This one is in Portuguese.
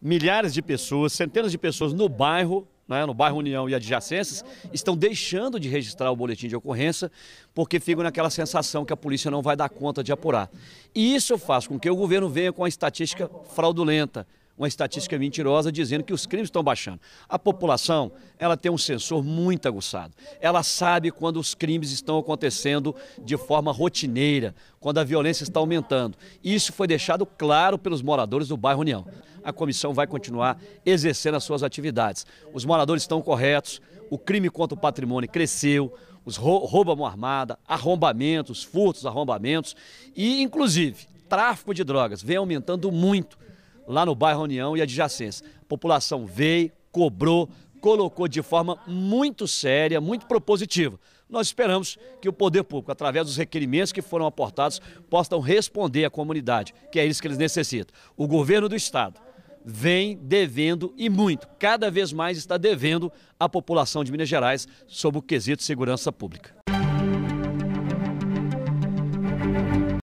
milhares de pessoas, centenas de pessoas no bairro, né, no bairro União e adjacências, estão deixando de registrar o boletim de ocorrência porque ficam naquela sensação que a polícia não vai dar conta de apurar. E isso faz com que o governo venha com a estatística fraudulenta, uma estatística mentirosa dizendo que os crimes estão baixando. A população, ela tem um sensor muito aguçado. Ela sabe quando os crimes estão acontecendo de forma rotineira, quando a violência está aumentando. Isso foi deixado claro pelos moradores do bairro União. A comissão vai continuar exercendo as suas atividades. Os moradores estão corretos, o crime contra o patrimônio cresceu, os roubo mão armada, arrombamentos, furtos, arrombamentos e, inclusive, tráfico de drogas vem aumentando muito lá no bairro União e adjacentes. A população veio, cobrou, colocou de forma muito séria, muito propositiva. Nós esperamos que o poder público, através dos requerimentos que foram aportados, possam responder à comunidade, que é isso que eles necessitam. O governo do Estado vem devendo e muito, cada vez mais está devendo à população de Minas Gerais sob o quesito segurança pública.